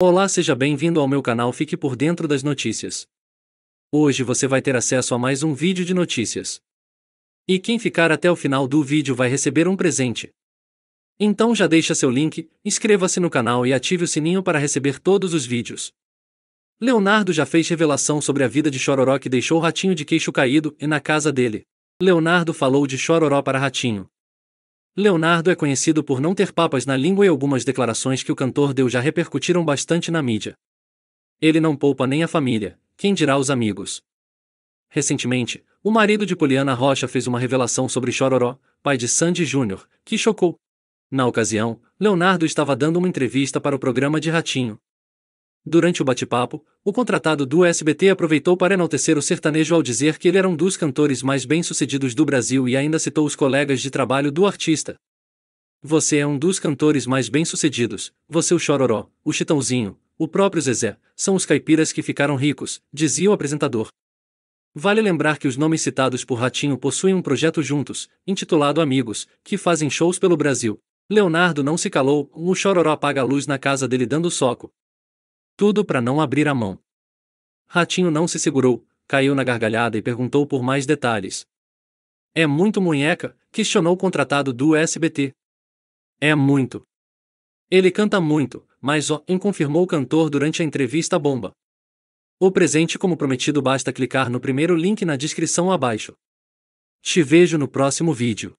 Olá, seja bem-vindo ao meu canal Fique por Dentro das Notícias. Hoje você vai ter acesso a mais um vídeo de notícias. E quem ficar até o final do vídeo vai receber um presente. Então já deixa seu link, inscreva-se no canal e ative o sininho para receber todos os vídeos. Leonardo já fez revelação sobre a vida de Chororó que deixou o Ratinho de queixo caído e na casa dele. Leonardo falou de Chororó para Ratinho. Leonardo é conhecido por não ter papas na língua e algumas declarações que o cantor deu já repercutiram bastante na mídia. Ele não poupa nem a família, quem dirá os amigos. Recentemente, o marido de Poliana Rocha fez uma revelação sobre Chororó, pai de Sandy Júnior, que chocou. Na ocasião, Leonardo estava dando uma entrevista para o programa de Ratinho, Durante o bate-papo, o contratado do SBT aproveitou para enaltecer o sertanejo ao dizer que ele era um dos cantores mais bem-sucedidos do Brasil e ainda citou os colegas de trabalho do artista. Você é um dos cantores mais bem-sucedidos, você o Chororó, o Chitãozinho, o próprio Zezé, são os caipiras que ficaram ricos, dizia o apresentador. Vale lembrar que os nomes citados por Ratinho possuem um projeto juntos, intitulado Amigos, que fazem shows pelo Brasil. Leonardo não se calou, o Chororó apaga a luz na casa dele dando soco. Tudo para não abrir a mão. Ratinho não se segurou, caiu na gargalhada e perguntou por mais detalhes. É muito munheca, questionou o contratado do SBT. É muito. Ele canta muito, mas o oh, confirmou o cantor durante a entrevista bomba. O presente como prometido basta clicar no primeiro link na descrição abaixo. Te vejo no próximo vídeo.